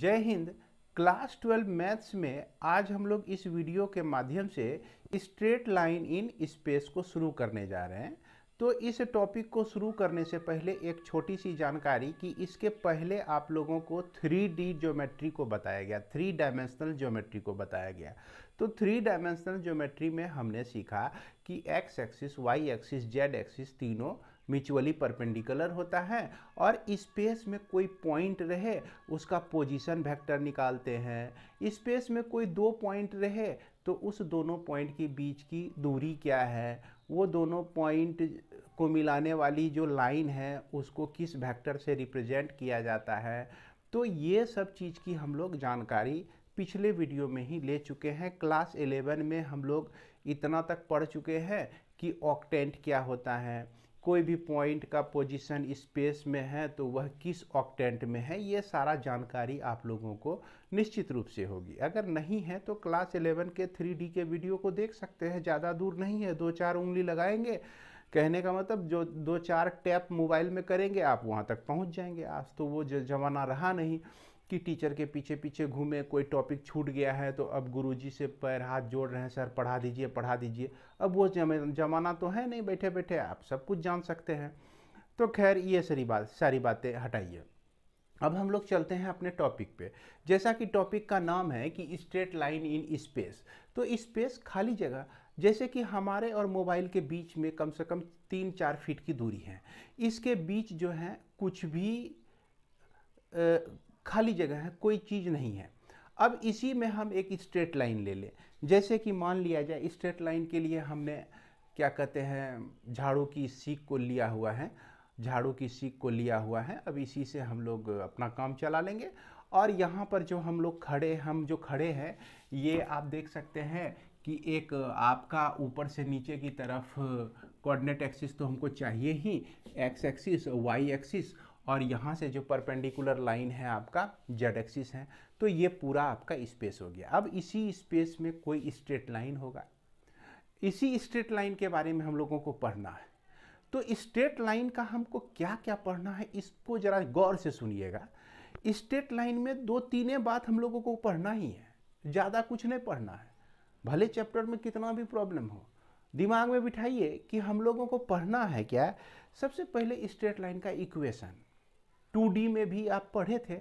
जय Hind class 12 maths में आज हम लोग इस वीडियो के माध्यम से स्ट्रेट लाइन इन स्पेस को शुरू करने जा रहे हैं तो इस टॉपिक को शुरू करने से पहले एक छोटी सी जानकारी कि इसके पहले आप लोगों को थ्री डी ज्योमेट्री को बताया गया थ्री डायमेंशनल ज्योमेट्री को बताया गया तो थ्री डायमेंशनल ज्योमेट्री में हमने सीखा कि X axis Y axis Z axis तीनों म्यूचुअली परपेंडिकुलर होता है और स्पेस में कोई पॉइंट रहे उसका पोजीशन वेक्टर निकालते हैं स्पेस में कोई दो पॉइंट रहे तो उस दोनों पॉइंट के बीच की दूरी क्या है वो दोनों पॉइंट को मिलाने वाली जो लाइन है उसको किस वेक्टर से रिप्रेजेंट किया जाता है तो ये सब चीज़ की हम लोग जानकारी पिछले वीडियो में ही ले चुके हैं क्लास एलेवन में हम लोग इतना तक पढ़ चुके हैं कि ऑक्टेंट क्या होता है कोई भी पॉइंट का पोजीशन स्पेस में है तो वह किस ऑक्टेंट में है ये सारा जानकारी आप लोगों को निश्चित रूप से होगी अगर नहीं है तो क्लास 11 के 3D के वीडियो को देख सकते हैं ज़्यादा दूर नहीं है दो चार उंगली लगाएंगे कहने का मतलब जो दो चार टैप मोबाइल में करेंगे आप वहाँ तक पहुँच जाएंगे आज तो वो जमाना रहा नहीं कि टीचर के पीछे पीछे घूमे कोई टॉपिक छूट गया है तो अब गुरुजी से पैर हाथ जोड़ रहे हैं सर पढ़ा दीजिए पढ़ा दीजिए अब वो जमाना तो है नहीं बैठे बैठे आप सब कुछ जान सकते हैं तो खैर ये सारी बात सारी बातें हटाइए अब हम लोग चलते हैं अपने टॉपिक पे जैसा कि टॉपिक का नाम है कि स्ट्रेट लाइन इन स्पेस तो स्पेस खाली जगह जैसे कि हमारे और मोबाइल के बीच में कम से कम तीन चार फीट की दूरी है इसके बीच जो है कुछ भी आ, खाली जगह है कोई चीज़ नहीं है अब इसी में हम एक स्ट्रेट लाइन ले लें जैसे कि मान लिया जाए स्ट्रेट लाइन के लिए हमने क्या कहते हैं झाड़ू की सीख को लिया हुआ है झाड़ू की सीख को लिया हुआ है अब इसी से हम लोग अपना काम चला लेंगे और यहाँ पर जो हम लोग खड़े हम जो खड़े हैं ये आप देख सकते हैं कि एक आपका ऊपर से नीचे की तरफ कोऑर्डिनेट एक्सिस तो हमको चाहिए ही एक्स एक्सिस वाई एक्सिस और यहाँ से जो परपेंडिकुलर लाइन है आपका जेड एक्सिस है तो ये पूरा आपका स्पेस हो गया अब इसी स्पेस में कोई स्ट्रेट लाइन होगा इसी स्ट्रेट लाइन के बारे में हम लोगों को पढ़ना है तो स्ट्रेट लाइन का हमको क्या क्या पढ़ना है इसको ज़रा गौर से सुनिएगा स्ट्रेट लाइन में दो तीन बात हम लोगों को पढ़ना ही है ज़्यादा कुछ नहीं पढ़ना है भले चैप्टर में कितना भी प्रॉब्लम हो दिमाग में बिठाइए कि हम लोगों को पढ़ना है क्या सबसे पहले स्ट्रेट लाइन का इक्वेशन डी में भी आप पढ़े थे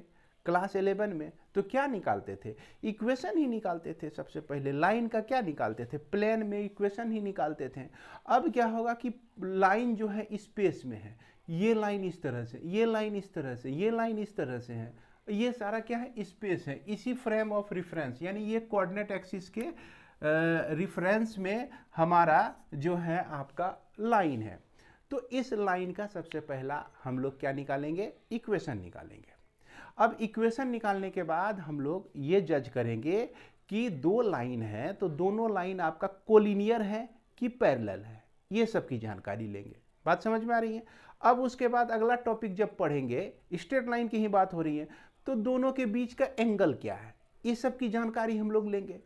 क्लास एलेवन में तो क्या निकालते थे इक्वेशन ही निकालते थे सबसे पहले लाइन का क्या निकालते थे प्लेन में इक्वेशन ही निकालते थे अब क्या होगा कि लाइन जो है स्पेस में है ये लाइन इस तरह से ये लाइन इस तरह से ये लाइन इस तरह से है ये सारा क्या है स्पेस है इसी फ्रेम ऑफ रिफरेंस यानी ये कोऑर्डिनेट एक्सिस के रिफरेंस में हमारा जो है आपका लाइन है तो इस लाइन का सबसे पहला हम लोग क्या निकालेंगे इक्वेशन निकालेंगे अब इक्वेशन निकालने के बाद हम लोग ये जज करेंगे कि दो लाइन है तो दोनों लाइन आपका कोलिनियर है कि पैरेलल है ये सब की जानकारी लेंगे बात समझ में आ रही है अब उसके बाद अगला टॉपिक जब पढ़ेंगे स्ट्रेट लाइन की ही बात हो रही है तो दोनों के बीच का एंगल क्या है ये सब की जानकारी हम लोग लेंगे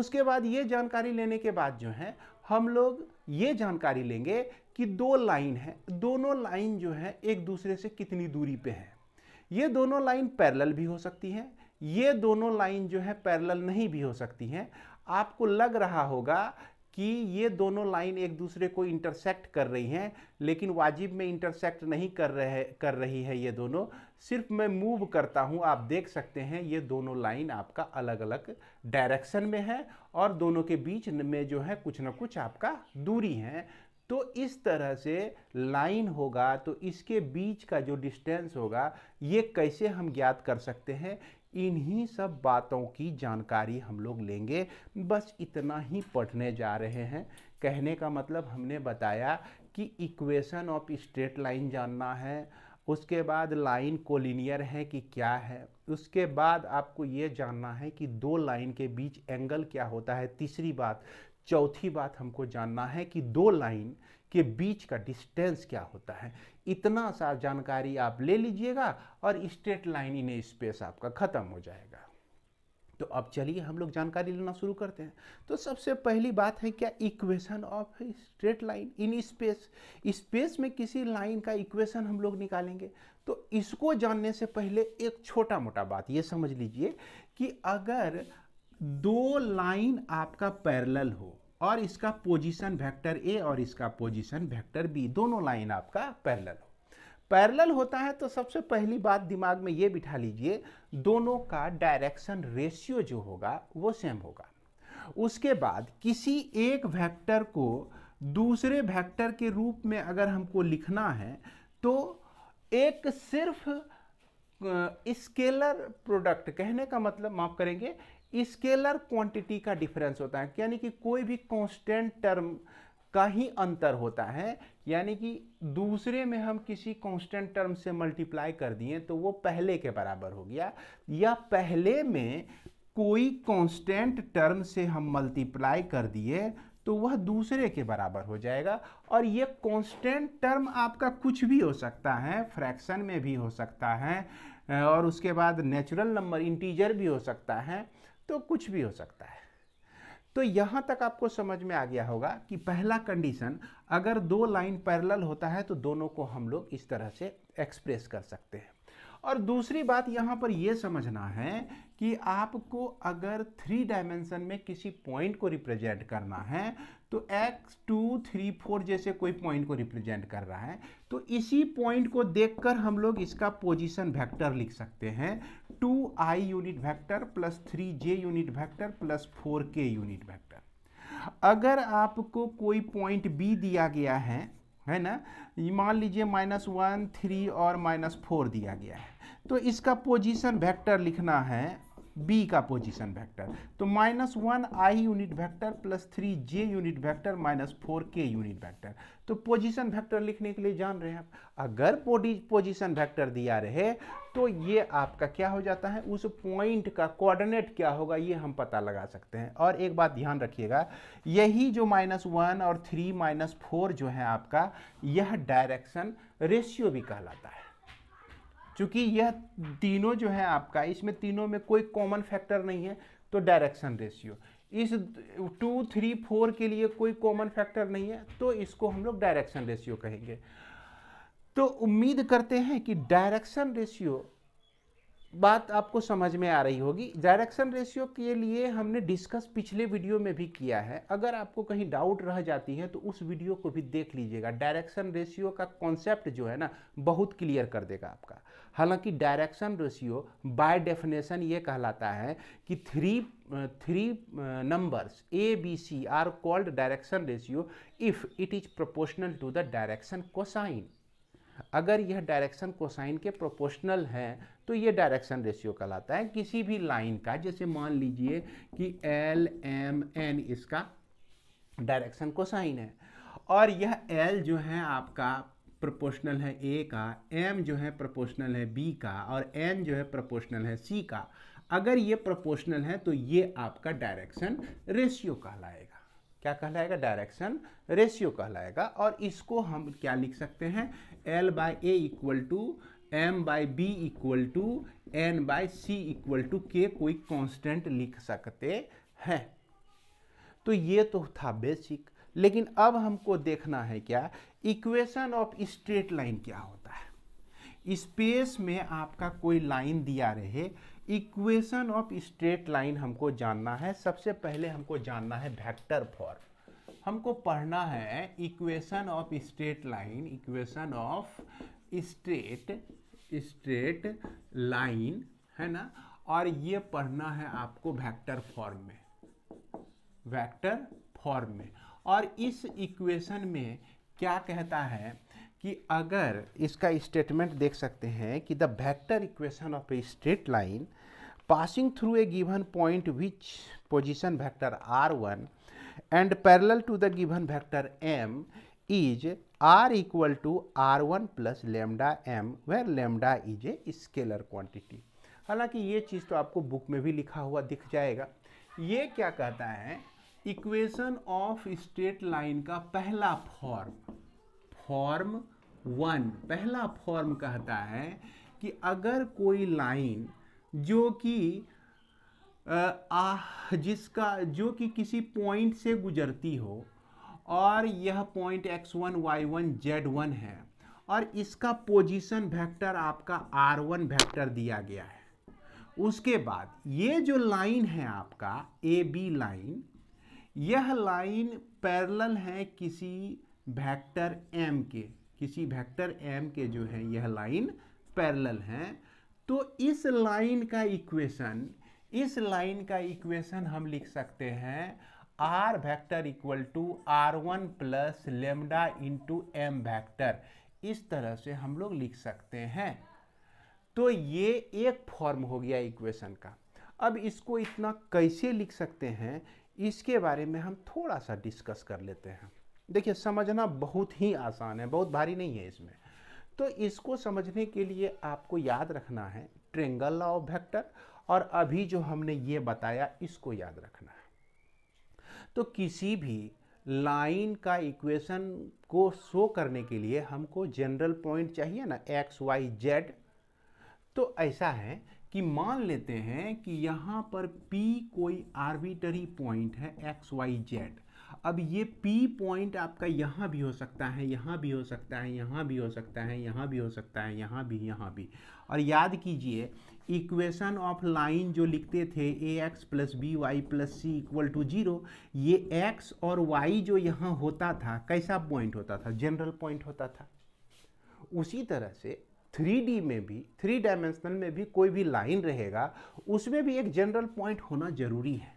उसके बाद ये जानकारी लेने के बाद जो है हम लोग ये जानकारी लेंगे कि दो लाइन है दोनों लाइन जो है एक दूसरे से कितनी दूरी पे है ये दोनों लाइन पैरेलल भी हो सकती हैं ये दोनों लाइन जो है पैरेलल नहीं भी हो सकती हैं आपको लग रहा होगा कि ये दोनों लाइन एक दूसरे को इंटरसेक्ट कर रही हैं लेकिन वाजिब में इंटरसेक्ट नहीं कर रहे कर रही है ये दोनों सिर्फ मैं मूव करता हूँ आप देख सकते हैं ये दोनों लाइन आपका अलग अलग डायरेक्शन में है और दोनों के बीच में जो है कुछ ना कुछ आपका दूरी है तो इस तरह से लाइन होगा तो इसके बीच का जो डिस्टेंस होगा ये कैसे हम ज्ञात कर सकते हैं इन्हीं सब बातों की जानकारी हम लोग लेंगे बस इतना ही पढ़ने जा रहे हैं कहने का मतलब हमने बताया कि इक्वेशन ऑफ स्ट्रेट लाइन जानना है उसके बाद लाइन कोलिनियर है कि क्या है उसके बाद आपको ये जानना है कि दो लाइन के बीच एंगल क्या होता है तीसरी बात चौथी बात हमको जानना है कि दो लाइन के बीच का डिस्टेंस क्या होता है इतना सा जानकारी आप ले लीजिएगा और स्ट्रेट लाइन इन स्पेस आपका ख़त्म हो जाएगा तो अब चलिए हम लोग जानकारी लेना शुरू करते हैं तो सबसे पहली बात है क्या equation of straight line in space space में किसी लाइन का इक्वेशन हम लोग निकालेंगे तो इसको जानने से पहले एक छोटा मोटा बात ये समझ लीजिए कि अगर दो लाइन आपका पैरेलल हो और इसका पोजीशन वेक्टर ए और इसका पोजीशन वेक्टर बी दोनों लाइन आपका पैरेलल हो पैरेलल होता है तो सबसे पहली बात दिमाग में ये बिठा लीजिए दोनों का डायरेक्शन रेशियो जो होगा वो सेम होगा उसके बाद किसी एक वेक्टर को दूसरे वेक्टर के रूप में अगर हमको लिखना है तो एक सिर्फ स्केलर प्रोडक्ट कहने का मतलब माफ करेंगे स्केलर क्वांटिटी का डिफरेंस होता है यानी कि कोई भी कांस्टेंट टर्म का ही अंतर होता है यानी कि दूसरे में हम किसी कांस्टेंट टर्म से मल्टीप्लाई कर दिए तो वो पहले के बराबर हो गया या पहले में कोई कांस्टेंट टर्म से हम मल्टीप्लाई कर दिए तो वह दूसरे के बराबर हो जाएगा और ये कांस्टेंट टर्म आपका कुछ भी हो सकता है फ्रैक्शन में भी हो सकता है और उसके बाद नेचुरल नंबर इंटीजर भी हो सकता है तो कुछ भी हो सकता है तो यहाँ तक आपको समझ में आ गया होगा कि पहला कंडीशन अगर दो लाइन पैरेलल होता है तो दोनों को हम लोग इस तरह से एक्सप्रेस कर सकते हैं और दूसरी बात यहाँ पर यह समझना है कि आपको अगर थ्री डायमेंशन में किसी पॉइंट को रिप्रेजेंट करना है तो एक्स टू थ्री फोर जैसे कोई पॉइंट को रिप्रेजेंट कर रहा है तो इसी पॉइंट को देखकर हम लोग इसका पोजीशन वेक्टर लिख सकते हैं two I unit vector plus three J unit vector plus four K unit vector अगर आपको कोई पॉइंट बी दिया गया है है ना मान लीजिए माइनस वन थ्री और माइनस फोर दिया गया है तो इसका पोजीशन वेक्टर लिखना है बी का पोजीशन वेक्टर तो माइनस वन आई unit vector plus three J unit vector minus four K unit vector तो पोजीशन वेक्टर लिखने के लिए जान रहे हैं आप अगर पोजीशन वेक्टर दिया रहे तो ये आपका क्या हो जाता है उस पॉइंट का कोऑर्डिनेट क्या होगा ये हम पता लगा सकते हैं और एक बात ध्यान रखिएगा यही जो माइनस वन और थ्री माइनस फोर जो है आपका यह डायरेक्शन रेशियो भी कहलाता है चूँकि यह तीनों जो है आपका इसमें तीनों में कोई कॉमन फैक्टर नहीं है तो डायरेक्शन रेशियो इस टू थ्री फोर के लिए कोई कॉमन फैक्टर नहीं है तो इसको हम लोग डायरेक्शन रेशियो कहेंगे तो उम्मीद करते हैं कि डायरेक्शन रेशियो बात आपको समझ में आ रही होगी डायरेक्शन रेशियो के लिए हमने डिस्कस पिछले वीडियो में भी किया है अगर आपको कहीं डाउट रह जाती है तो उस वीडियो को भी देख लीजिएगा डायरेक्शन रेशियो का कॉन्सेप्ट जो है ना बहुत क्लियर कर देगा आपका हालांकि डायरेक्शन रेशियो बाय डेफिनेशन ये कहलाता है कि three three numbers A B C are called direction ratio if it is proportional to the direction cosine अगर यह डायरेक्शन कोसाइन के प्रोपोर्शनल है तो यह डायरेक्शन रेशियो कहलाता है किसी भी लाइन का जैसे मान लीजिए कि एल एम एन इसका डायरेक्शन कोसाइन है और यह एल जो है आपका प्रोपोर्शनल है ए का एम जो है प्रोपोर्शनल है बी का और एन जो है प्रोपोर्शनल है सी का अगर ये प्रोपोर्शनल है तो ये आपका डायरेक्शन रेशियो कहलाएगा क्या कहलाएगा डायरेक्शन रेशियो कहलाएगा और इसको हम क्या लिख सकते हैं L by A equal to M by B equal to N by C equal to K कोई कांस्टेंट लिख सकते हैं तो ये तो था बेसिक लेकिन अब हमको देखना है क्या इक्वेशन ऑफ स्ट्रेट लाइन क्या होता है स्पेस में आपका कोई लाइन दिया रहे इक्वेशन ऑफ स्ट्रेट लाइन हमको जानना है सबसे पहले हमको जानना है वेक्टर फॉर्म हमको पढ़ना है equation of straight line equation of straight straight line है ना और ये पढ़ना है आपको वेक्टर फॉर्म में वेक्टर फॉर्म में और इस इक्वेशन में क्या कहता है कि अगर इसका स्टेटमेंट देख सकते हैं कि the vector equation of a straight line passing through a given point which position vector r1 and parallel to the given vector m is r equal to r1 plus lambda m where lambda is a scalar quantity हालांकि ये चीज़ तो आपको book में भी लिखा हुआ दिख जाएगा ये क्या कहता है इक्वेशन ऑफ स्ट्रेट लाइन का पहला फॉर्म फॉर्म वन पहला फॉर्म कहता है कि अगर कोई लाइन जो कि जिसका जो कि किसी पॉइंट से गुजरती हो और यह point X one Y one Z one है और इसका पोजीशन वेक्टर आपका आर वन वैक्टर दिया गया है उसके बाद ये जो लाइन है आपका ए बी लाइन यह लाइन पैरेलल है किसी वेक्टर एम के किसी वेक्टर एम के जो है यह लाइन पैरेलल हैं तो इस लाइन का इक्वेशन इस लाइन का इक्वेशन हम लिख सकते हैं R vector equal to are one plus lambda into M vector इस तरह से हम लोग लिख सकते हैं तो ये एक फॉर्म हो गया इक्वेशन का अब इसको इतना कैसे लिख सकते हैं इसके बारे में हम थोड़ा सा डिस्कस कर लेते हैं देखिए समझना बहुत ही आसान है बहुत भारी नहीं है इसमें तो इसको समझने के लिए आपको याद रखना है ट्रेंगल लॉ ऑफ वेक्टर और अभी जो हमने ये बताया इसको याद रखना है तो किसी भी लाइन का इक्वेशन को शो करने के लिए हमको जनरल पॉइंट चाहिए ना एक्स वाई जेड तो ऐसा है कि मान लेते हैं कि यहाँ पर P कोई आर्बिटरी पॉइंट है एक्स वाई जेड अब ये पी पॉइंट आपका यहाँ भी हो सकता है यहाँ भी हो सकता है यहाँ भी हो सकता है यहाँ भी हो सकता है यहाँ भी यहाँ भी और याद कीजिए इक्वेशन ऑफ लाइन जो लिखते थे A X plus B Y plus C equal to zero ये एक्स और वाई जो यहाँ होता था कैसा पॉइंट होता था जनरल पॉइंट होता था उसी तरह से थ्री में भी थ्री डायमेंशनल में भी कोई भी लाइन रहेगा उसमें भी एक जनरल पॉइंट होना जरूरी है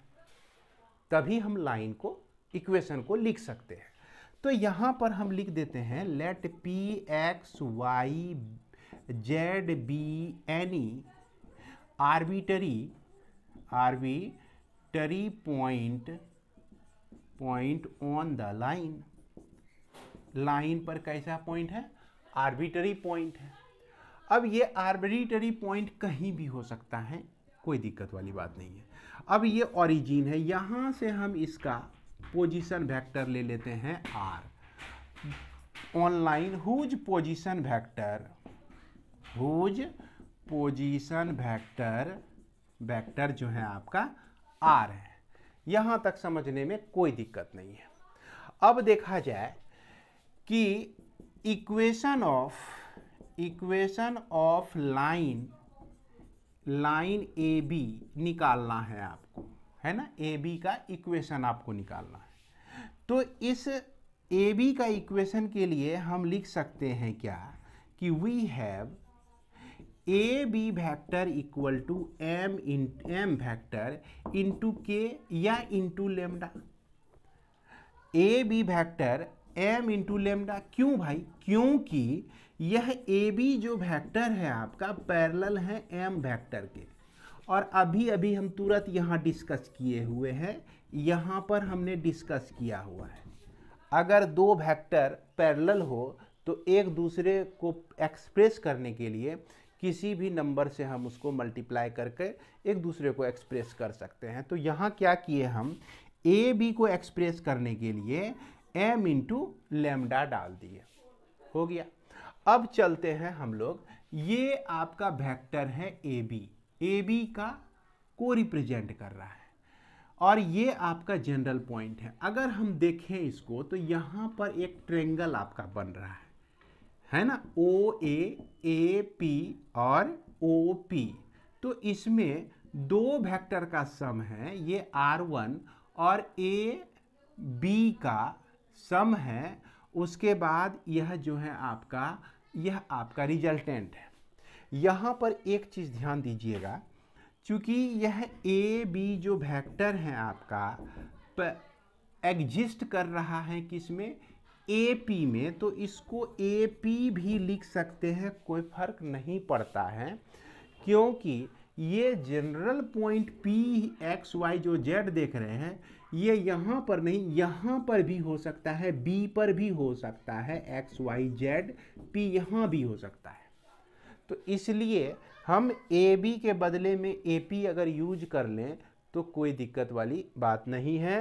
तभी हम लाइन को इक्वेशन को लिख सकते हैं तो यहाँ पर हम लिख देते हैं let P X Y Z be any arbitrary arbitrary point point on the line line पर कैसा पॉइंट है आर्बिटरी पॉइंट है अब ये आर्बिटरी पॉइंट कहीं भी हो सकता है कोई दिक्कत वाली बात नहीं है अब ये ओरिजिन है यहाँ से हम इसका पोजीशन वेक्टर ले लेते हैं R online whose position vector whose position vector vector जो है आपका आर है यहाँ तक समझने में कोई दिक्कत नहीं है अब देखा जाए कि equation of equation of line line A B निकालना है आपको है ना ए बी का इक्वेशन आपको निकालना है तो इस ए बी का इक्वेशन के लिए हम लिख सकते हैं क्या कि we have A B vector equal to M in M vector into K या into lambda A B vector M into lambda क्यों भाई क्योंकि यह ए बी जो वैक्टर है आपका पैरेलल है एम वैक्टर के और अभी अभी हम तुरंत यहाँ डिस्कस किए हुए हैं यहाँ पर हमने डिस्कस किया हुआ है अगर दो वेक्टर पैरेलल हो तो एक दूसरे को एक्सप्रेस करने के लिए किसी भी नंबर से हम उसको मल्टीप्लाई करके एक दूसरे को एक्सप्रेस कर सकते हैं तो यहाँ क्या किए हम ए बी को एक्सप्रेस करने के लिए एम इंटू लेमडा डाल दिए हो गया अब चलते हैं हम लोग ये आपका वेक्टर है ए बी ए बी का को रिप्रेजेंट कर रहा है और ये आपका जनरल पॉइंट है अगर हम देखें इसको तो यहाँ पर एक ट्रेंगल आपका बन रहा है है ना ओ ए ए पी और ओ पी तो इसमें दो वेक्टर का सम है ये आर वन और ए बी का सम है उसके बाद यह जो है आपका यह आपका रिजल्टेंट है यहाँ पर एक चीज़ ध्यान दीजिएगा चूँकि यह ए बी जो वेक्टर है आपका एग्जिस्ट कर रहा है किस में ए पी में तो इसको ए पी भी लिख सकते हैं कोई फर्क नहीं पड़ता है क्योंकि ये general point P X Y जो जेड देख रहे हैं ये यहाँ पर नहीं यहाँ पर भी हो सकता है बी पर भी हो सकता है एक्स वाई जेड पी यहाँ भी हो सकता है तो इसलिए हम ए बी के बदले में ए पी अगर यूज कर लें तो कोई दिक्कत वाली बात नहीं है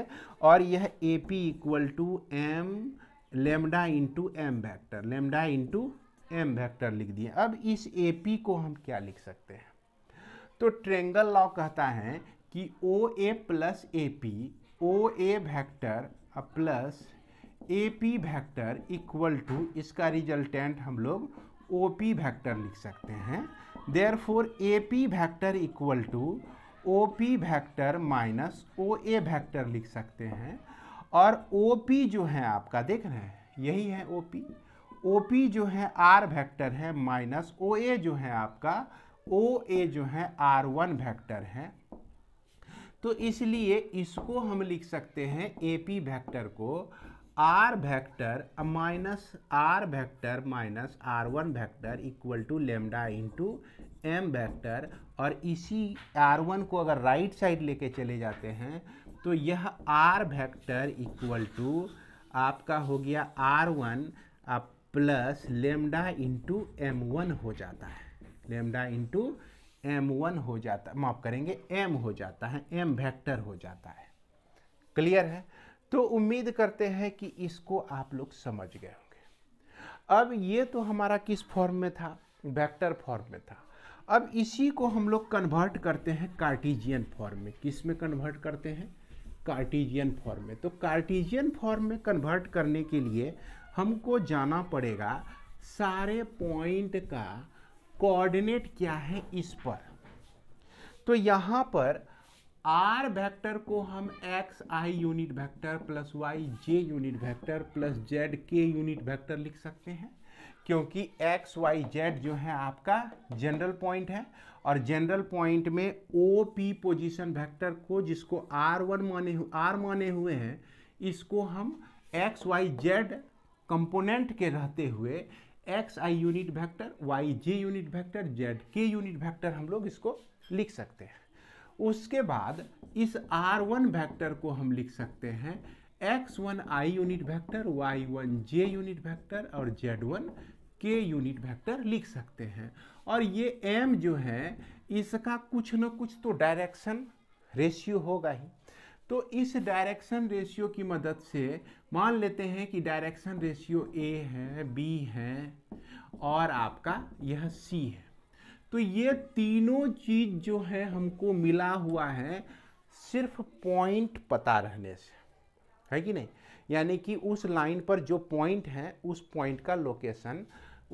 और यह A P equal to M lambda into M vector lambda into M vector लिख दिए अब इस ए पी को हम क्या लिख सकते हैं तो ट्रेंगल लॉ कहता है कि O A plus A P O A vector plus A P vector equal to इसका रिजल्टेंट हम लोग ओ पी वैक्टर लिख सकते हैं therefore A P vector equal to O P vector minus O A vector लिख सकते हैं और ओ पी जो है आपका देख रहे हैं यही है ओ पी ओ पी जो है आर वैक्टर है माइनस ओ ए जो है आपका ओ ए जो है आर वन वैक्टर है तो इसलिए इसको हम लिख सकते हैं ए पी वैक्टर को R vector minus R vector minus are one vector equal to lambda into M vector और इसी आर वन को अगर राइट साइड लेके चले जाते हैं तो यह आर भैक्टर इक्वल टू आपका हो गया वन आप plus lambda into M one हो जाता है लेमडा इंटू एम वन हो जाता माफ़ करेंगे एम हो जाता है एम वेक्टर हो जाता है क्लियर है तो उम्मीद करते हैं कि इसको आप लोग समझ गए होंगे अब ये तो हमारा किस फॉर्म में था वेक्टर फॉर्म में था अब इसी को हम लोग कन्वर्ट करते हैं कार्टिजियन फॉर्म में किस में कन्वर्ट करते हैं कार्टिजियन फॉर्म में तो कार्टिजियन फॉर्म में कन्वर्ट करने के लिए हमको जाना पड़ेगा सारे पॉइंट का कोऑर्डिनेट क्या है इस पर तो यहाँ पर आर वेक्टर को हम X I unit vector plus Y J unit vector plus Z के यूनिट वेक्टर लिख सकते हैं क्योंकि एक्स वाई जेड जो है आपका जनरल पॉइंट है और जनरल पॉइंट में ओ पी पोजिशन वैक्टर को जिसको आर वन माने आर माने हुए हैं इसको हम एक्स वाई जेड कंपोनेंट के रहते हुए X I unit vector Y J unit vector Z के यूनिट वैक्टर हम लोग इसको लिख सकते हैं उसके बाद इस आर वन वैक्टर को हम लिख सकते हैं एक्स वन आई यूनिट वैक्टर वाई वन जे यूनिट वैक्टर और जेड वन के यूनिट वैक्टर लिख सकते हैं और ये एम जो है इसका कुछ ना कुछ तो डायरेक्शन रेशियो होगा ही तो इस डायरेक्शन रेशियो की मदद से मान लेते हैं कि डायरेक्शन रेशियो ए है बी है और आपका यह सी है तो ये तीनों चीज़ जो है हमको मिला हुआ है सिर्फ पॉइंट पता रहने से है कि नहीं यानी कि उस लाइन पर जो पॉइंट है उस पॉइंट का लोकेशन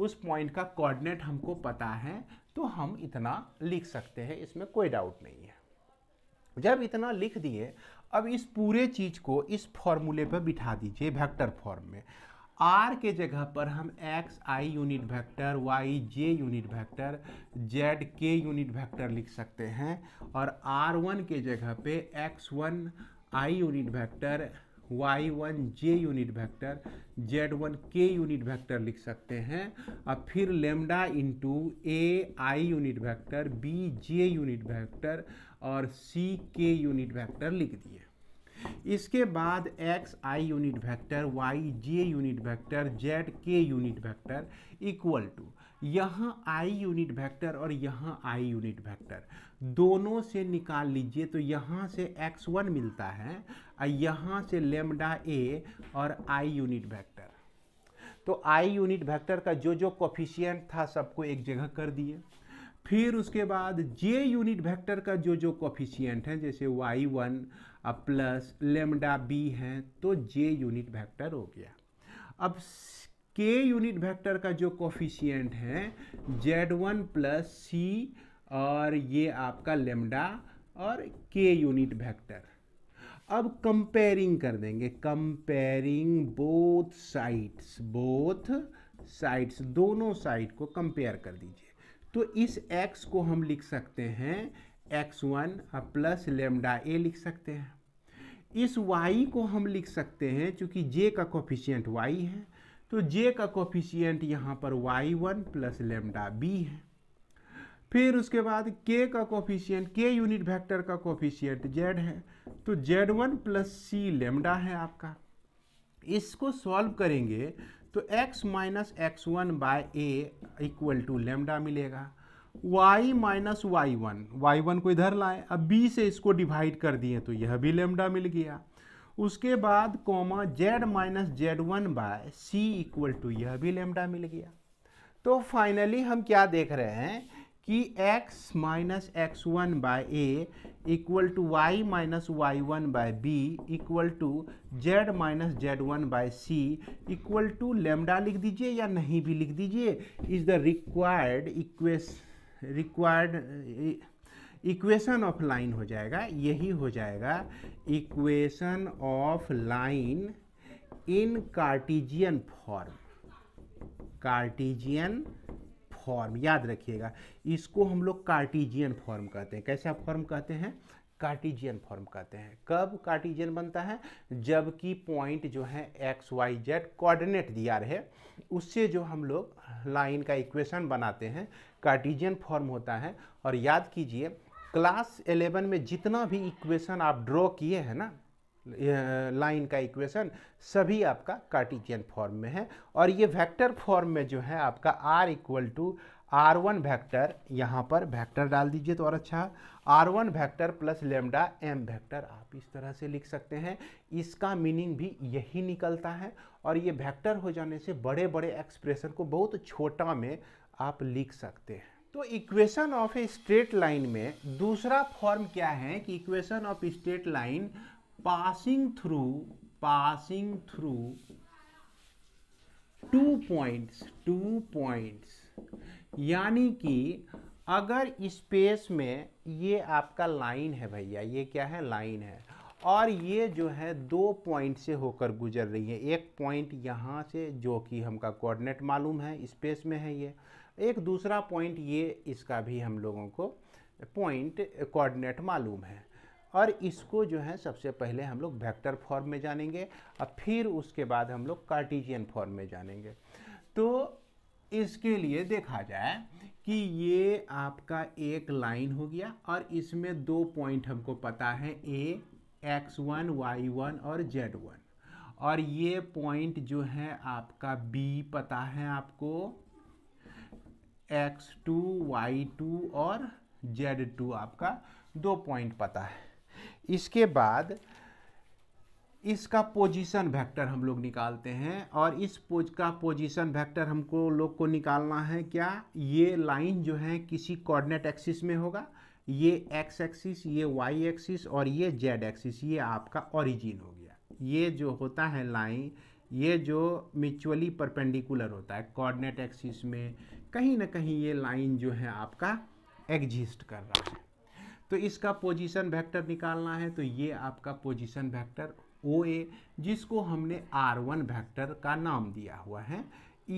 उस पॉइंट का कोऑर्डिनेट हमको पता है तो हम इतना लिख सकते हैं इसमें कोई डाउट नहीं है जब इतना लिख दिए अब इस पूरे चीज़ को इस फॉर्मूले पर बिठा दीजिए वेक्टर फॉर्म में आर के जगह पर हम X I unit vector Y J unit vector Z के यूनिट वेक्टर लिख सकते हैं और आर वन के जगह पे एक्स वन आई यूनिट वेक्टर वाई वन जे यूनिट वेक्टर जेड वन के यूनिट वेक्टर लिख सकते हैं और फिर lambda into A I unit vector B J unit vector और सी के यूनिट वेक्टर लिख दिए इसके बाद X I unit vector Y J unit vector Z के यूनिट वेक्टर इक्वल टू यहाँ आई यूनिट वेक्टर और यहाँ आई यूनिट वेक्टर दोनों से निकाल लीजिए तो यहाँ से एक्स वन मिलता है और यहाँ से लेमडा ए और आई यूनिट वेक्टर तो आई यूनिट वेक्टर का जो जो कॉफिशियंट था सबको एक जगह कर दिए फिर उसके बाद जे यूनिट वेक्टर का जो जो कोफिशियंट है जैसे Y one plus lambda B हैं तो जे यूनिट वेक्टर हो गया अब के यूनिट वेक्टर का जो कॉफिशियंट है जेड वन प्लस सी और ये आपका लेमडा और के यूनिट वेक्टर अब कंपेयरिंग कर देंगे comparing both sides both sides दोनों साइड को कंपेयर कर दीजिए तो इस x को हम लिख सकते हैं x1 one plus lambda A लिख सकते हैं इस y को हम लिख सकते हैं चूँकि j का कोफिशियंट y है तो j का कोफिशियंट यहाँ पर y1 one plus lambda B है फिर उसके बाद k का कोफिशियंट k यूनिट वेक्टर का कोफिशियंट z है तो z1 वन प्लस सी लेमडा है आपका इसको सॉल्व करेंगे तो x minus x one by A equal to lambda मिलेगा y minus Y one Y one को इधर लाए अब b से इसको डिवाइड कर दिए तो यह भी लेमडा मिल गया उसके बाद comma z minus Z one by C equal to यह भी लेमडा मिल गया तो फाइनली हम क्या देख रहे हैं कि x minus x one by A equal to Y minus Y one by B equal to Z minus Z one by C equal to lambda लिख दीजिए या नहीं भी लिख दीजिए इज़ द रिक्वायर्ड इक्वेस रिक्वायर्ड इक्वेशन ऑफ लाइन हो जाएगा यही हो जाएगा equation of line in Cartesian form Cartesian form याद रखिएगा इसको हम लोग कार्टिजियन फॉर्म कहते हैं कैसे आप फॉर्म कहते हैं कार्टिजियन फॉर्म कहते हैं कब कार्टिजियन बनता है जबकि पॉइंट जो है एक्स वाई जेड कोऑर्डिनेट दिया रहे उससे जो हम लोग लाइन का इक्वेशन बनाते हैं कार्टिजियन फॉर्म होता है और याद कीजिए क्लास 11 में जितना भी इक्वेशन आप ड्रॉ किए हैं ना लाइन का इक्वेशन सभी आपका कार्टिजियन फॉर्म में है और ये वेक्टर फॉर्म में जो है आपका R equal to are one vector यहाँ पर वेक्टर डाल दीजिए तो और अच्छा R one vector plus lambda M vector आप इस तरह से लिख सकते हैं इसका मीनिंग भी यही निकलता है और ये वेक्टर हो जाने से बड़े बड़े एक्सप्रेशन को बहुत छोटा में आप लिख सकते हैं तो equation of a straight line में दूसरा फॉर्म क्या है कि equation of straight line passing through passing through two points two points यानी कि अगर स्पेस में ये आपका लाइन है भैया ये क्या है लाइन है और ये जो है दो पॉइंट से होकर गुजर रही है एक पॉइंट यहाँ से जो कि हमका कोऑर्डिनेट मालूम है स्पेस में है ये एक दूसरा पॉइंट ये इसका भी हम लोगों को पॉइंट कोऑर्डिनेट मालूम है और इसको जो है सबसे पहले हम लोग वेक्टर फॉर्म में जानेंगे और फिर उसके बाद हम लोग कार्टिजियन फॉर्म में जानेंगे तो इसके लिए देखा जाए कि ये आपका एक लाइन हो गया और इसमें दो पॉइंट हमको पता है A X one Y one और जेड वन और ये पॉइंट जो है आपका बी पता है आपको एक्स टू वाई टू और जेड टू आपका दो पॉइंट पता है इसके बाद इसका पोजीशन वेक्टर हम लोग निकालते हैं और इस पोज का पोजीशन वेक्टर हमको लोग को निकालना है क्या ये लाइन जो है किसी कोऑर्डिनेट एक्सिस में होगा ये एक्स एक्सिस ये वाई एक्सिस और ये जेड एक्सिस ये आपका ओरिजिन हो गया ये जो होता है लाइन ये जो म्यूचुअली परपेंडिकुलर होता है कॉर्डिनेट एक्सिस में कहीं ना कहीं ये लाइन जो है आपका एग्जिस्ट कर रहा है तो इसका पोजीशन वेक्टर निकालना है तो ये आपका पोजीशन वेक्टर ओ ए जिसको हमने आर वन वैक्टर का नाम दिया हुआ है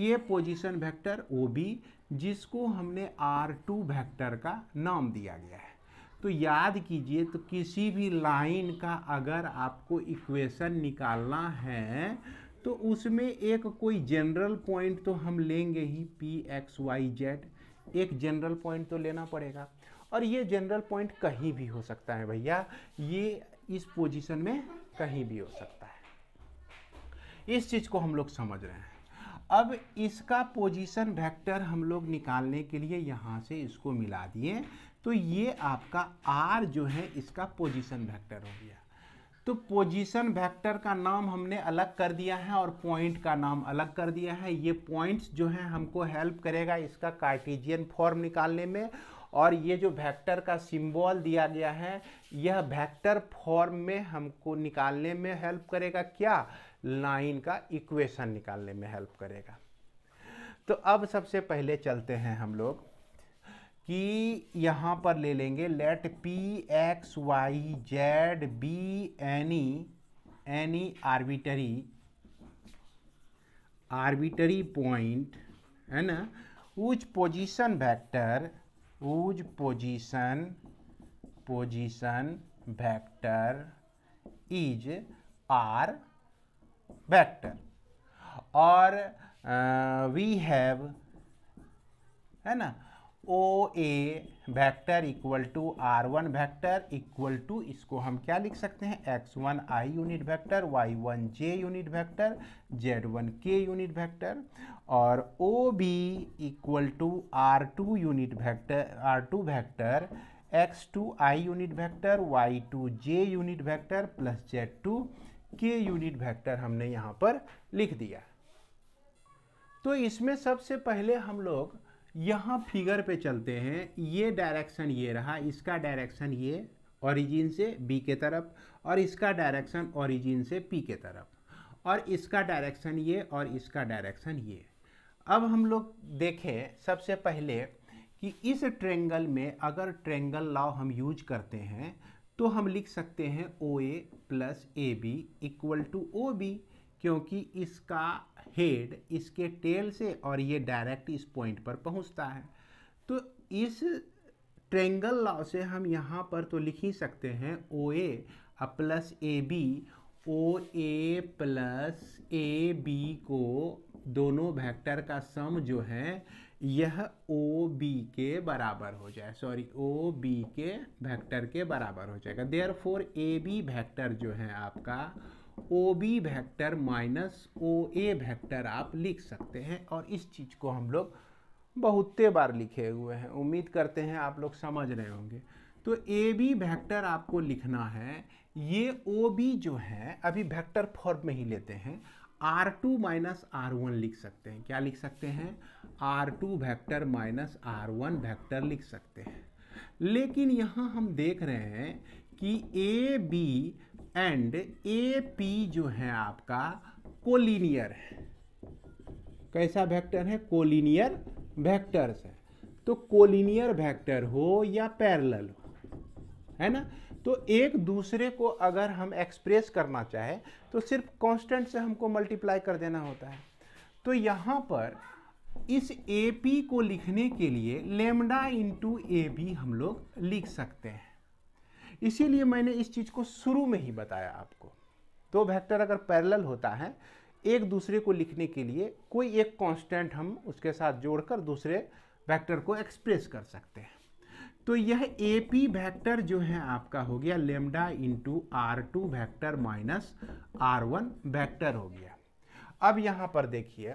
ये पोजीशन वेक्टर ओ बी जिसको हमने आर टू वैक्टर का नाम दिया गया है तो याद कीजिए तो किसी भी लाइन का अगर आपको इक्वेशन निकालना है तो उसमें एक कोई जनरल पॉइंट तो हम लेंगे ही पी एक्स वाई जेड एक जनरल पॉइंट तो लेना पड़ेगा और ये जनरल पॉइंट कहीं भी हो सकता है भैया ये इस पोजीशन में कहीं भी हो सकता है इस चीज़ को हम लोग समझ रहे हैं अब इसका पोजीशन वेक्टर हम लोग निकालने के लिए यहाँ से इसको मिला दिए तो ये आपका आर जो है इसका पोजीशन वेक्टर हो गया तो पोजीशन वेक्टर का नाम हमने अलग कर दिया है और पॉइंट का नाम अलग कर दिया है ये पॉइंट्स जो हैं हमको हेल्प करेगा इसका कार्टिजियन फॉर्म निकालने में और ये जो वेक्टर का सिंबल दिया गया है यह वेक्टर फॉर्म में हमको निकालने में हेल्प करेगा क्या लाइन का इक्वेशन निकालने में हेल्प करेगा तो अब सबसे पहले चलते हैं हम लोग कि यहाँ पर ले लेंगे let P X Y Z be any any arbitrary arbitrary point है ना उच position vector whose position position vector is r vector or uh, we have है ना O A vector equal to are one vector equal to इसको हम क्या लिख सकते हैं एक्स वन आई यूनिट वैक्टर वाई वन जे यूनिट वैक्टर जेड वन के unit vector और O B equal to R two unit vector R two vector x two I unit vector Y two J unit vector plus Z two K unit vector हमने यहाँ पर लिख दिया तो इसमें सबसे पहले हम लोग यहाँ फिगर पे चलते हैं ये डायरेक्शन ये रहा इसका डायरेक्शन ये ओरिजिन से बी के तरफ और इसका डायरेक्शन ओरिजिन से पी के तरफ और इसका डायरेक्शन ये और इसका डायरेक्शन ये अब हम लोग देखें सबसे पहले कि इस ट्रेंगल में अगर ट्रेंगल लॉ हम यूज करते हैं तो हम लिख सकते हैं O A plus A B equal to O B क्योंकि इसका हेड इसके टेल से और ये डायरेक्ट इस पॉइंट पर पहुंचता है तो इस ट्रेंगल लॉ से हम यहाँ पर तो लिख ही सकते हैं O A plus A B O A plus A B को दोनों वेक्टर का सम जो है यह ओ बी के बराबर हो जाए सॉरी ओ बी के वेक्टर के बराबर हो जाएगा therefore A B vector जो है आपका O B vector minus O A vector आप लिख सकते हैं और इस चीज़ को हम लोग बहुते बार लिखे हुए हैं उम्मीद करते हैं आप लोग समझ रहे होंगे तो ए बी वैक्टर आपको लिखना है ये ओ बी जो है अभी वैक्टर फॉर्म में ही लेते हैं R two minus are one लिख सकते हैं क्या लिख सकते हैं R two vector minus are one vector लिख सकते हैं लेकिन यहाँ हम देख रहे हैं कि A B and A P जो है आपका कोलिनियर है कैसा वेक्टर है कोलिनियर वेक्टर्स है तो कोलिनियर वेक्टर हो या पैरेलल हो है ना तो एक दूसरे को अगर हम एक्सप्रेस करना चाहे तो सिर्फ कांस्टेंट से हमको मल्टीप्लाई कर देना होता है तो यहाँ पर इस ए पी को लिखने के लिए लेमडा इंटू ए बी हम लोग लिख सकते हैं इसीलिए मैंने इस चीज़ को शुरू में ही बताया आपको दो वेक्टर अगर पैरेलल होता है एक दूसरे को लिखने के लिए कोई एक कांस्टेंट हम उसके साथ जोड़कर दूसरे वेक्टर को एक्सप्रेस कर सकते हैं तो यह ए पी वैक्टर जो है आपका हो गया lambda into are two vector minus are one vector हो गया अब यहाँ पर देखिए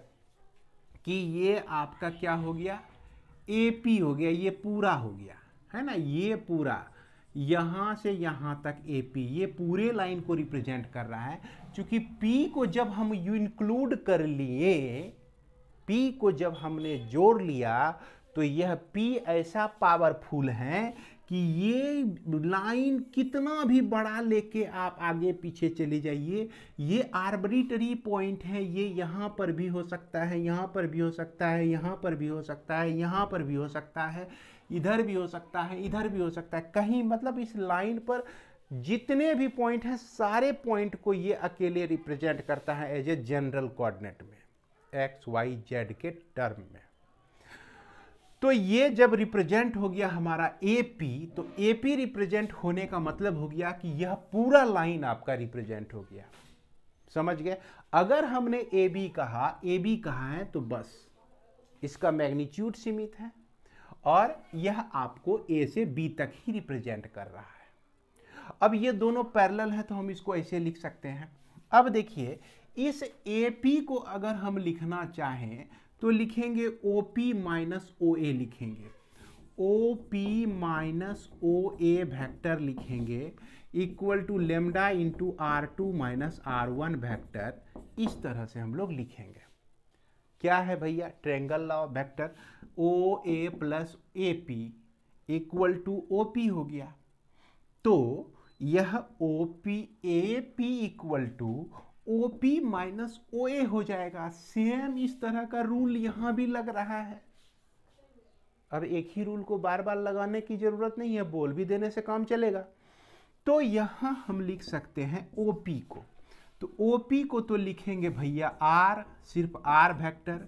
कि ये आपका क्या हो गया ए पी हो गया ये पूरा हो गया है ना ये पूरा यहाँ से यहाँ तक ए पी ये पूरे लाइन को रिप्रेजेंट कर रहा है क्योंकि पी को जब हम यू इंक्लूड कर लिए पी को जब हमने जोड़ लिया तो यह पी ऐसा पावरफुल है कि ये लाइन कितना भी बड़ा लेके आप आगे पीछे चले जाइए ये आर्बिटरी पॉइंट है ये यहाँ पर भी हो सकता है यहाँ पर भी हो सकता है यहाँ पर भी हो सकता है यहाँ पर भी हो सकता है इधर भी हो सकता है इधर भी हो सकता है कहीं मतलब इस लाइन पर जितने भी पॉइंट हैं सारे पॉइंट को ये अकेले रिप्रेजेंट करता है एज ए जनरल कोऑर्डिनेट में एक्स वाई जेड के टर्म में तो ये जब रिप्रेजेंट हो गया हमारा ए पी तो ए पी रिप्रेजेंट होने का मतलब हो गया कि यह पूरा लाइन आपका रिप्रेजेंट हो गया समझ गए अगर हमने ए बी कहा ए बी कहा है तो बस इसका मैग्नीट्यूड सीमित है और यह आपको ए से बी तक ही रिप्रेजेंट कर रहा है अब ये दोनों पैरेलल हैं तो हम इसको ऐसे लिख सकते हैं अब देखिए इस ए पी को अगर हम लिखना चाहें तो लिखेंगे O P minus O A लिखेंगे O P minus O A vector लिखेंगे equal to lambda into are two minus are one vector इस तरह से हम लोग लिखेंगे क्या है भैया triangle law vector O A plus A P equal to O P हो गया तो यह O P A P equal to O P minus O A हो जाएगा सेम इस तरह का रूल यहाँ भी लग रहा है अब एक ही रूल को बार बार लगाने की ज़रूरत नहीं है बोल भी देने से काम चलेगा तो यहाँ हम लिख सकते हैं ओ पी को तो ओ पी को तो लिखेंगे भैया आर सिर्फ आर वेक्टर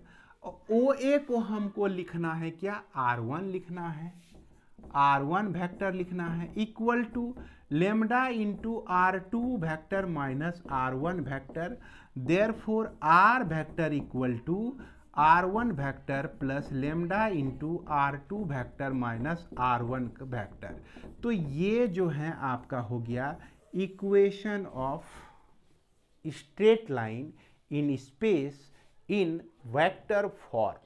और ओ ए को हमको लिखना है क्या आर वन लिखना है आर वन वैक्टर लिखना है equal to lambda into are two vector minus are one vector therefore R vector equal to are one vector plus lambda into are two vector minus are one vector तो ये जो है आपका हो गया equation of straight line in space in vector form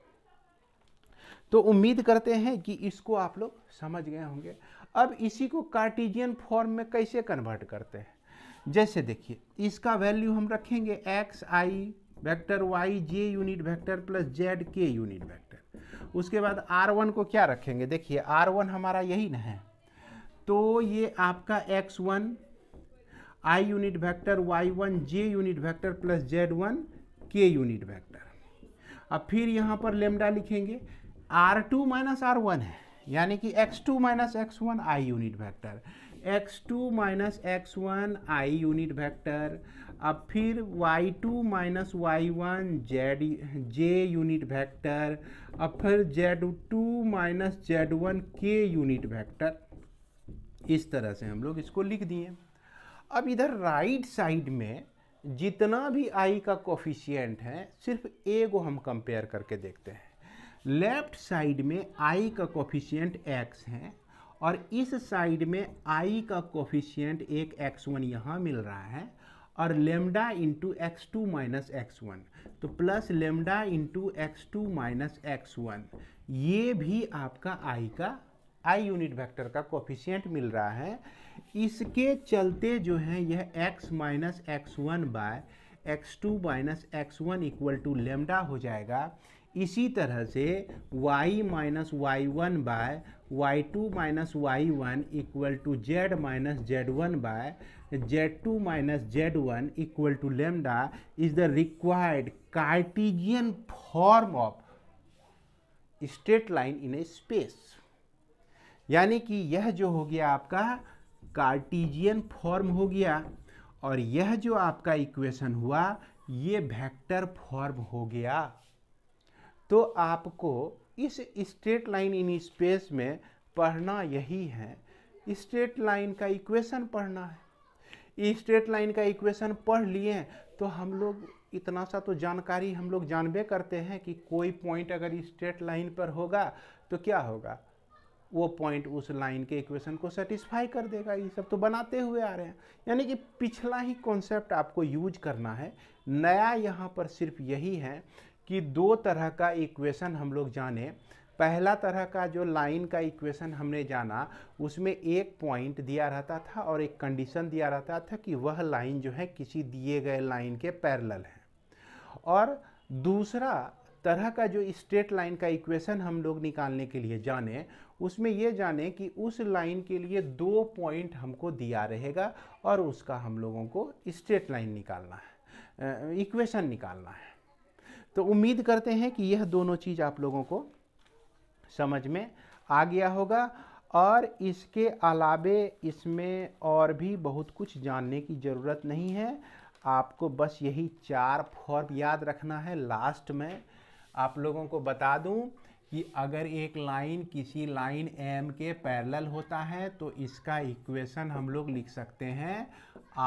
तो उम्मीद करते हैं कि इसको आप लोग समझ गए होंगे अब इसी को कार्टिजियन फॉर्म में कैसे कन्वर्ट करते हैं जैसे देखिए इसका वैल्यू हम रखेंगे x i vector Y J unit vector plus Z के यूनिट वेक्टर उसके बाद आर वन को क्या रखेंगे देखिए आर वन हमारा यही ना है तो ये आपका एक्स वन आई यूनिट वेक्टर वाई वन जे unit vector plus z one के यूनिट वेक्टर अब फिर यहाँ पर लेमडा लिखेंगे r two minus are one है यानी कि x two minus x one आई unit vector x two minus x one आई unit vector अब फिर y two minus Y one z j unit vector अब फिर z two minus Z one के unit vector इस तरह से हम लोग इसको लिख दिए अब इधर राइट साइड में जितना भी आई का कोफिशियंट है सिर्फ ए को हम कंपेयर करके देखते हैं लेफ्ट साइड में आई का कोफिशियंट एक्स है और इस साइड में आई का कोफिशियंट एक एक्स वन यहाँ मिल रहा है और lambda into x two minus x one तो plus lambda into x two minus x one ये भी आपका आई का आई यूनिट वेक्टर का कोफिशियंट मिल रहा है इसके चलते जो है यह x minus x one by x two minus x one equal to lambda हो जाएगा इसी तरह से y minus Y one by y two minus Y one equal to Z minus Z one by z two minus Z one equal to lambda is the required Cartesian form of straight line in a space यानी कि यह जो हो गया आपका Cartesian form हो गया और यह जो आपका इक्वेशन हुआ ये वेक्टर फॉर्म हो गया तो आपको इस स्ट्रेट लाइन इन स्पेस में पढ़ना यही है स्ट्रेट लाइन का इक्वेशन पढ़ना है स्ट्रेट लाइन का इक्वेशन पढ़ लिए तो हम लोग इतना सा तो जानकारी हम लोग जानबे करते हैं कि कोई पॉइंट अगर स्ट्रेट लाइन पर होगा तो क्या होगा वो पॉइंट उस लाइन के इक्वेशन को सेटिस्फाई कर देगा ये सब तो बनाते हुए आ रहे हैं यानी कि पिछला ही कॉन्सेप्ट आपको यूज करना है नया यहाँ पर सिर्फ यही है कि दो तरह का इक्वेशन हम लोग जाने पहला तरह का जो लाइन का इक्वेशन हमने जाना उसमें एक पॉइंट दिया रहता था और एक कंडीशन दिया रहता था कि वह लाइन जो है किसी दिए गए लाइन के पैरेलल है और दूसरा तरह का जो स्ट्रेट लाइन का इक्वेशन हम लोग निकालने के लिए जाने उसमें ये जाने कि उस लाइन के लिए दो पॉइंट हमको दिया रहेगा और उसका हम लोगों को स्ट्रेट लाइन निकालना है इक्वेशन निकालना है तो उम्मीद करते हैं कि यह दोनों चीज़ आप लोगों को समझ में आ गया होगा और इसके अलावे इसमें और भी बहुत कुछ जानने की ज़रूरत नहीं है आपको बस यही चार फॉर्म याद रखना है लास्ट में आप लोगों को बता दूं कि अगर एक लाइन किसी लाइन एम के पैरेलल होता है तो इसका इक्वेशन हम लोग लिख सकते हैं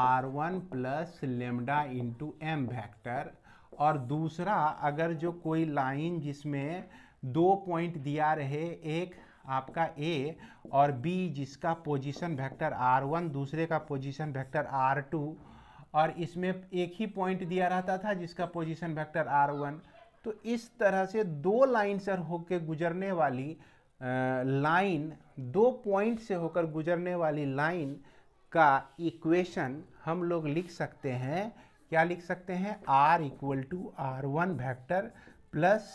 r one plus lambda into M vector और दूसरा अगर जो कोई लाइन जिसमें दो पॉइंट दिया रहे एक आपका ए और बी जिसका पोजीशन वेक्टर आर वन दूसरे का पोजीशन वेक्टर आर टू और इसमें एक ही पॉइंट दिया रहता था जिसका पोजीशन वेक्टर आर वन तो इस तरह से दो लाइन से होकर गुजरने वाली लाइन दो पॉइंट से होकर गुजरने वाली लाइन का इक्वेशन हम लोग लिख सकते हैं क्या लिख सकते हैं r equal to are one vector plus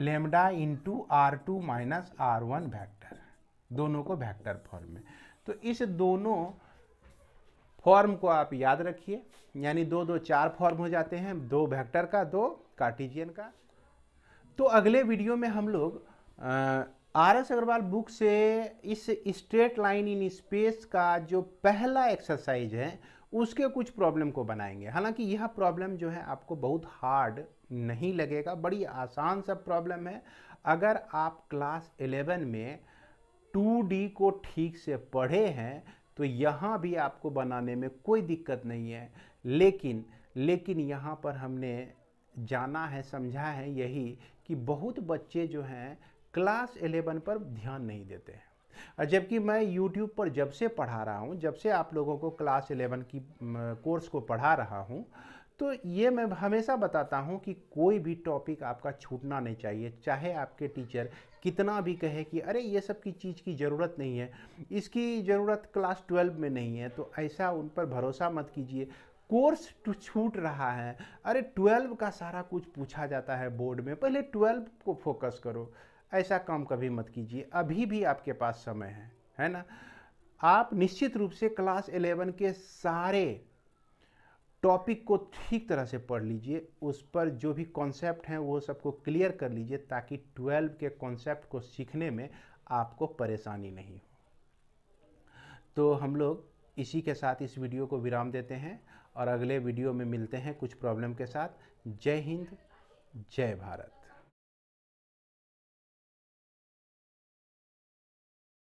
lambda into are two minus are one vector दोनों को वैक्टर फॉर्म में तो इस दोनों फॉर्म को आप याद रखिए यानी दो दो चार फॉर्म हो जाते हैं दो भैक्टर का दो कार्टिजियन का तो अगले वीडियो में हम लोग आर एस अग्रवाल बुक से इस स्ट्रेट लाइन इन स्पेस का जो पहला एक्सरसाइज है उसके कुछ प्रॉब्लम को बनाएंगे हालांकि यह प्रॉब्लम जो है आपको बहुत हार्ड नहीं लगेगा बड़ी आसान सा प्रॉब्लम है अगर आप क्लास 11 में 2D को ठीक से पढ़े हैं तो यहाँ भी आपको बनाने में कोई दिक्कत नहीं है लेकिन लेकिन यहाँ पर हमने जाना है समझा है यही कि बहुत बच्चे जो हैं क्लास एलेवन पर ध्यान नहीं देते हैं और जबकि मैं यूट्यूब पर जब से पढ़ा रहा हूँ जब से आप लोगों को क्लास एलेवन की कोर्स को पढ़ा रहा हूँ तो ये मैं हमेशा बताता हूँ कि कोई भी टॉपिक आपका छूटना नहीं चाहिए चाहे आपके टीचर कितना भी कहे कि अरे ये सब की चीज़ की ज़रूरत नहीं है इसकी ज़रूरत क्लास ट्वेल्व में नहीं है तो ऐसा उन पर भरोसा मत कीजिए कोर्स टू छूट रहा है अरे ट्वेल्व का सारा कुछ पूछा जाता है बोर्ड में पहले ट्वेल्व को फोकस करो ऐसा काम कभी मत कीजिए अभी भी आपके पास समय है है ना आप निश्चित रूप से क्लास एलेवन के सारे टॉपिक को ठीक तरह से पढ़ लीजिए उस पर जो भी कॉन्सेप्ट हैं वो सबको क्लियर कर लीजिए ताकि ट्वेल्व के कॉन्सेप्ट को सीखने में आपको परेशानी नहीं हो तो हम लोग इसी के साथ इस वीडियो को विराम देते हैं और अगले वीडियो में मिलते हैं कुछ प्रॉब्लम के साथ जय हिंद जय भारत